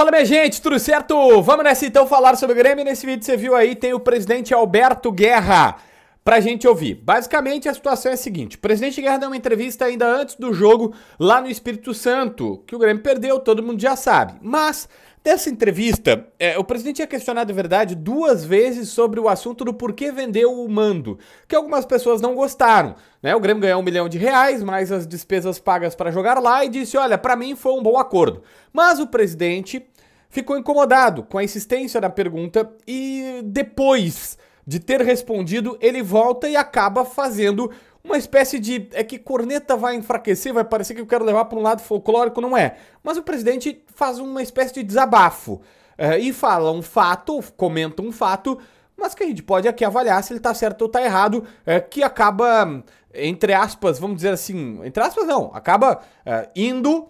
Fala minha gente, tudo certo? Vamos nessa então falar sobre o Grêmio. Nesse vídeo você viu aí, tem o presidente Alberto Guerra pra gente ouvir. Basicamente a situação é a seguinte, o presidente Guerra deu uma entrevista ainda antes do jogo lá no Espírito Santo, que o Grêmio perdeu, todo mundo já sabe. Mas Dessa entrevista, é, o presidente é questionado, de verdade, duas vezes sobre o assunto do porquê vendeu o mando, que algumas pessoas não gostaram. Né? O Grêmio ganhou um milhão de reais, mais as despesas pagas para jogar lá, e disse: olha, para mim foi um bom acordo. Mas o presidente ficou incomodado com a insistência da pergunta e depois de ter respondido, ele volta e acaba fazendo uma espécie de é que corneta vai enfraquecer, vai parecer que eu quero levar para um lado folclórico, não é. Mas o presidente faz uma espécie de desabafo é, e fala um fato, comenta um fato, mas que a gente pode aqui avaliar se ele está certo ou está errado, é, que acaba, entre aspas, vamos dizer assim, entre aspas não, acaba é, indo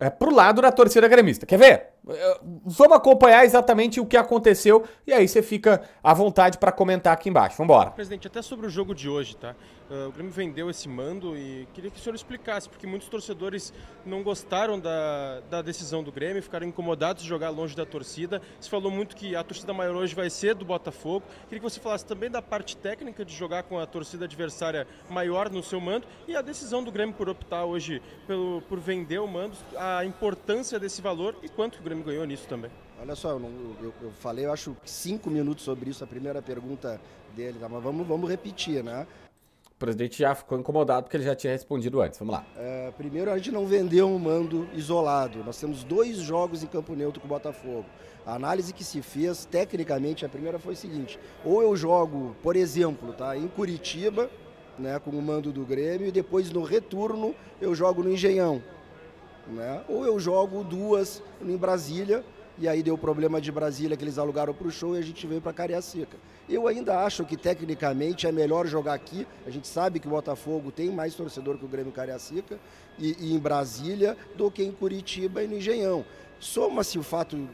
é, pro lado da torcida gremista. Quer ver? É, vamos acompanhar exatamente o que aconteceu e aí você fica à vontade para comentar aqui embaixo. Vamos embora. Presidente, até sobre o jogo de hoje, tá? Ah, o Grêmio vendeu esse mando e queria que o senhor explicasse, porque muitos torcedores não gostaram da, da decisão do Grêmio, ficaram incomodados de jogar longe da torcida. Você falou muito que a torcida maior hoje vai ser do Botafogo. Queria que você falasse também da parte técnica de jogar com a torcida adversária maior no seu mando e a decisão do Grêmio por optar hoje pelo, por vender o mando, a importância desse valor e quanto o Grêmio Grêmio ganhou nisso também. Olha só, eu, eu, eu, falei, eu acho, cinco minutos sobre isso, a primeira pergunta dele, tá? mas vamos, vamos repetir, né? O presidente já ficou incomodado porque ele já tinha respondido antes. Vamos lá. É, primeiro, a gente não vendeu um mando isolado. Nós temos dois jogos em campo neutro com o Botafogo. A análise que se fez, tecnicamente, a primeira foi o seguinte: ou eu jogo, por exemplo, tá, em Curitiba, né, com o mando do Grêmio, e depois no retorno eu jogo no Engenhão né? Ou eu jogo duas em Brasília, e aí deu problema de Brasília que eles alugaram para o show e a gente veio para Cariacica. Eu ainda acho que tecnicamente é melhor jogar aqui. A gente sabe que o Botafogo tem mais torcedor que o Grêmio Cariacica e, e em Brasília do que em Curitiba e no Engenhão. Soma-se o fato.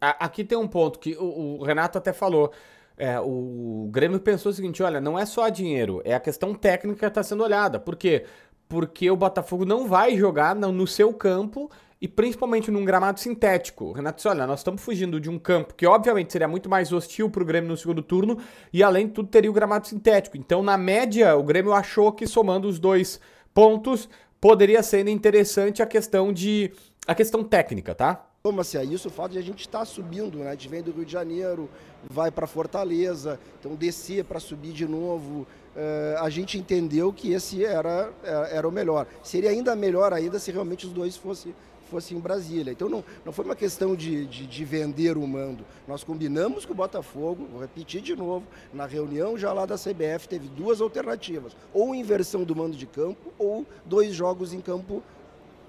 Aqui tem um ponto que o, o Renato até falou. É, o Grêmio pensou o seguinte: olha, não é só dinheiro, é a questão técnica que está sendo olhada. Por quê? porque o Botafogo não vai jogar no seu campo e principalmente num gramado sintético. Renato disse: olha, nós estamos fugindo de um campo que, obviamente, seria muito mais hostil para o Grêmio no segundo turno e, além de tudo, teria o gramado sintético. Então, na média, o Grêmio achou que, somando os dois pontos, poderia ser interessante a questão de. a questão técnica, tá? Toma-se assim? a isso o fato de a gente estar tá subindo, né? a gente vem do Rio de Janeiro, vai para Fortaleza, então descer para subir de novo. Uh, a gente entendeu que esse era, era o melhor. Seria ainda melhor ainda se realmente os dois fossem fosse em Brasília. Então não, não foi uma questão de, de, de, vender o mando. Nós combinamos com o Botafogo, vou repetir de novo, na reunião já lá da CBF teve duas alternativas, ou inversão do mando de campo ou dois jogos em campo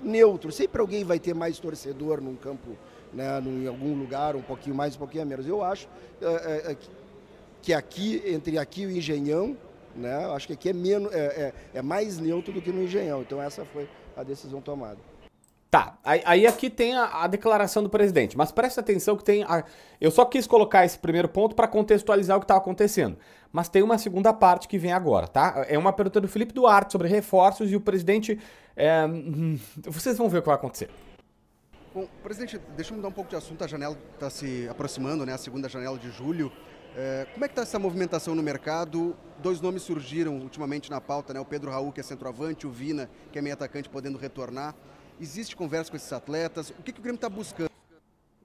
neutro. Sempre alguém vai ter mais torcedor num campo, né, em algum lugar, um pouquinho mais, um pouquinho menos. Eu acho é, é, que aqui, entre aqui e o Engenhão, né, acho que aqui é, menos, é, é, é mais neutro do que no Engenhão. Então essa foi a decisão tomada. Tá, aí, aqui tem a, a, declaração do presidente, mas presta atenção que tem. A, eu só quis colocar esse primeiro ponto para contextualizar o que estava tá acontecendo. Mas tem uma segunda parte que vem agora, tá? É uma pergunta do Felipe Duarte sobre reforços e o presidente. É, hum, vocês vão ver o que vai acontecer. Bom, presidente, deixa eu mudar um pouco de assunto. A janela está se aproximando, né? A segunda janela de julho. É, como é que está essa movimentação no mercado? Dois nomes surgiram ultimamente na pauta, né? O Pedro Raul, que é centroavante, o Vina, que é meio atacante, podendo retornar. Existe conversa com esses atletas? O que, que o Grêmio está buscando?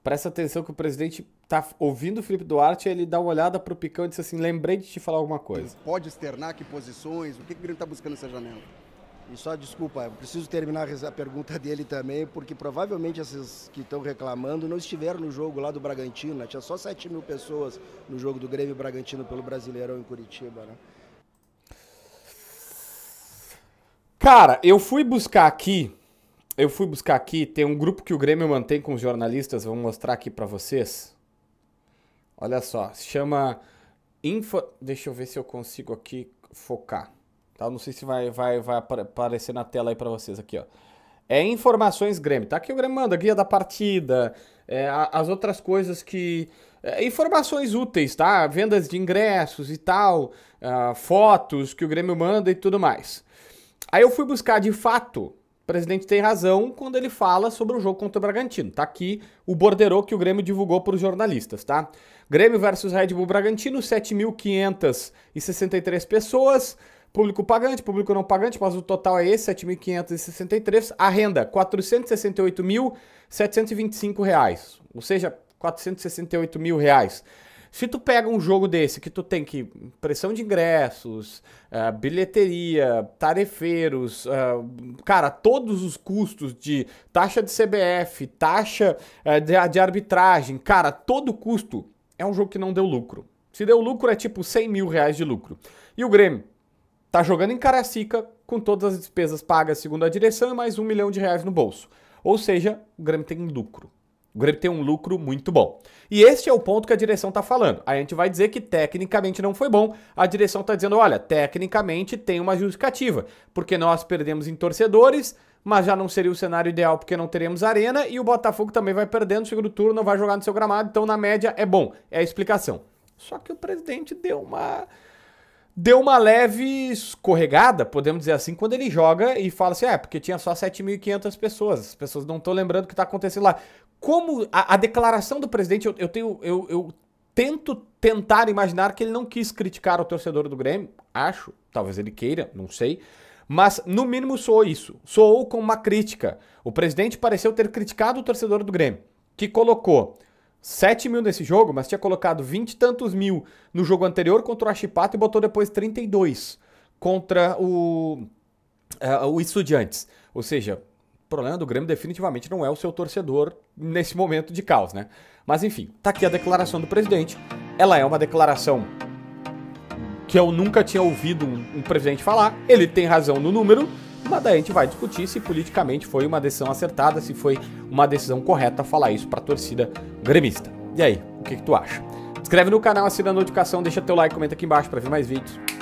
Presta atenção que o presidente está ouvindo o Felipe Duarte, e ele dá uma olhada para o Picão e diz assim: lembrei de te falar alguma coisa. Pode externar que posições? O que, que o Grêmio está buscando nessa janela? E só desculpa, eu preciso terminar a pergunta dele também, porque provavelmente esses que estão reclamando não estiveram no jogo lá do Bragantino, né? Tinha só 7 mil pessoas no jogo do Grêmio Bragantino pelo Brasileirão em Curitiba, né? Cara, eu fui buscar aqui eu fui buscar aqui, tem um grupo que o Grêmio mantém com os jornalistas, vou mostrar aqui para vocês. Olha só, se chama Info... Deixa eu ver se eu consigo aqui focar. Tá? Não sei se vai, vai, vai aparecer na tela aí para vocês aqui, ó. É informações Grêmio, tá? Aqui o Grêmio manda, guia da partida, é, as outras coisas que... É, informações úteis, tá? Vendas de ingressos e tal, uh, fotos que o Grêmio manda e tudo mais. Aí eu fui buscar de fato o presidente tem razão quando ele fala sobre o jogo contra o Bragantino. Tá aqui o borderô que o Grêmio divulgou para os jornalistas, tá? Grêmio versus Red Bull Bragantino, 7.563 pessoas, público pagante, público não pagante, mas o total é esse, 7.563. A renda, R$ 468.725, ou seja, R$ 468.000. mil reais. Se tu pega um jogo desse que tu tem que pressão de ingressos, uh, bilheteria, tarefeiros, uh, cara, todos os custos de taxa de CBF, taxa uh, de, de arbitragem, cara, todo custo é um jogo que não deu lucro. Se deu lucro é tipo 100 mil reais de lucro. E o Grêmio tá jogando em Caracica com todas as despesas pagas segundo a direção e mais um milhão de reais no bolso. Ou seja, o Grêmio tem lucro. O Grêmio tem um lucro muito bom. E este é o ponto que a direção está falando. Aí a gente vai dizer que tecnicamente não foi bom. A direção está dizendo, olha, tecnicamente tem uma justificativa, porque nós perdemos em torcedores, mas já não seria o cenário ideal porque não teremos arena e o Botafogo também vai perdendo no segundo turno, não vai jogar no seu gramado, então na média é bom. É a explicação. Só que o presidente deu uma deu uma leve escorregada, podemos dizer assim, quando ele joga e fala assim: ah, é, porque tinha só 7.500 pessoas, as pessoas não estão lembrando o que está acontecendo lá. Como a, a, declaração do presidente, eu, eu tenho. Eu, eu tento tentar imaginar que ele não quis criticar o torcedor do Grêmio, acho, talvez ele queira, não sei. Mas, no mínimo, soou isso. Soou com uma crítica. O presidente pareceu ter criticado o torcedor do Grêmio, que colocou 7 mil nesse jogo, mas tinha colocado 20 e tantos mil no jogo anterior contra o Achipato e botou depois 32 contra o, uh, o Estudiantes. Ou seja, o problema do Grêmio definitivamente não é o seu torcedor nesse momento de caos, né? Mas enfim, tá aqui a declaração do presidente. Ela é uma declaração que eu nunca tinha ouvido um, um presidente falar. Ele tem razão no número, mas daí a gente vai discutir se politicamente foi uma decisão acertada, se foi uma decisão correta falar isso para a torcida gremista. E aí, o que, que tu acha? Inscreve no canal, assina a notificação, deixa teu like, comenta aqui embaixo para ver mais vídeos.